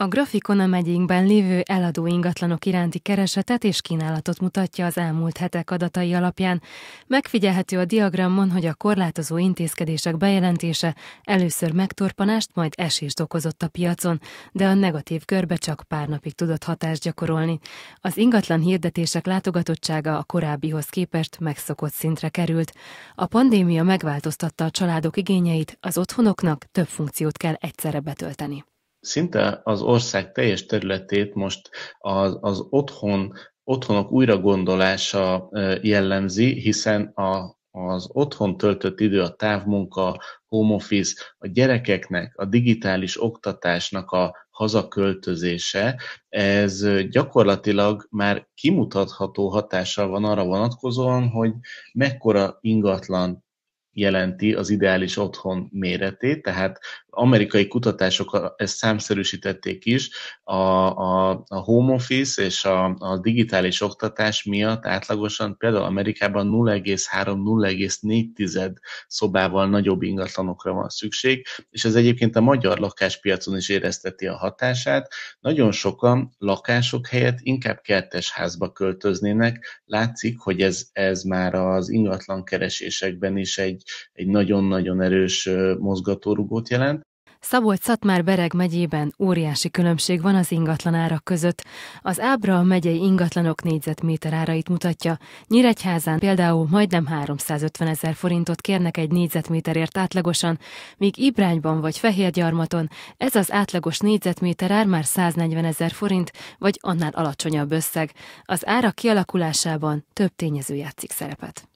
A grafikon a megyénkben lévő eladó ingatlanok iránti keresetet és kínálatot mutatja az elmúlt hetek adatai alapján. Megfigyelhető a diagramon, hogy a korlátozó intézkedések bejelentése először megtorpanást, majd esést okozott a piacon, de a negatív körbe csak pár napig tudott hatást gyakorolni. Az ingatlan hirdetések látogatottsága a korábbihoz képest megszokott szintre került. A pandémia megváltoztatta a családok igényeit, az otthonoknak több funkciót kell egyszerre betölteni szinte az ország teljes területét most az, az otthon, otthonok újragondolása jellemzi, hiszen a, az otthon töltött idő, a távmunka, home office, a gyerekeknek, a digitális oktatásnak a hazaköltözése, ez gyakorlatilag már kimutatható hatással van arra vonatkozóan, hogy mekkora ingatlan jelenti az ideális otthon méretét, tehát amerikai kutatások ezt számszerűsítették is, a, a, a home office és a, a digitális oktatás miatt átlagosan például Amerikában 0,3-0,4 szobával nagyobb ingatlanokra van szükség, és ez egyébként a magyar lakáspiacon is érezteti a hatását. Nagyon sokan lakások helyett inkább kertes házba költöznének. Látszik, hogy ez, ez már az ingatlan keresésekben is egy, egy nagyon-nagyon erős mozgatórugót jelent, Szabolcs-Szatmár-Bereg megyében óriási különbség van az ingatlanárak között. Az ábra a megyei ingatlanok négyzetméter árait mutatja. Nyíregyházán például majdnem 350 ezer forintot kérnek egy négyzetméterért átlagosan, míg Ibrányban vagy Fehérgyarmaton ez az átlagos négyzetméter ár már 140 ezer forint, vagy annál alacsonyabb összeg. Az árak kialakulásában több tényező játszik szerepet.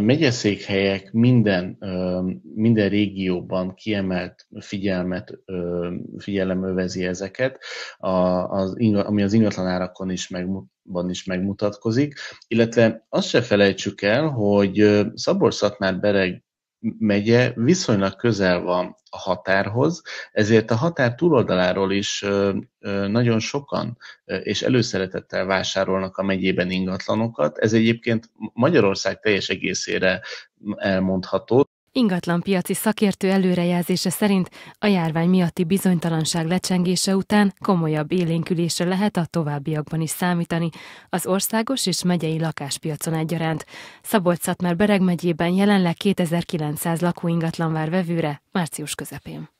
A megyeszékhelyek minden, minden régióban kiemelt figyelmet, figyelem övezi ezeket, ami az ingatlanárakon is, megban is megmutatkozik, illetve azt se felejtsük el, hogy Szatmár bereg megye viszonylag közel van a határhoz, ezért a határ túloldaláról is nagyon sokan és előszeretettel vásárolnak a megyében ingatlanokat. Ez egyébként Magyarország teljes egészére elmondható. Ingatlanpiaci szakértő előrejelzése szerint a járvány miatti bizonytalanság lecsengése után komolyabb élénkülésre lehet a továbbiakban is számítani, az országos és megyei lakáspiacon egyaránt. szabolcs már Bereg megyében jelenleg 2900 lakóingatlan vár vevőre március közepén.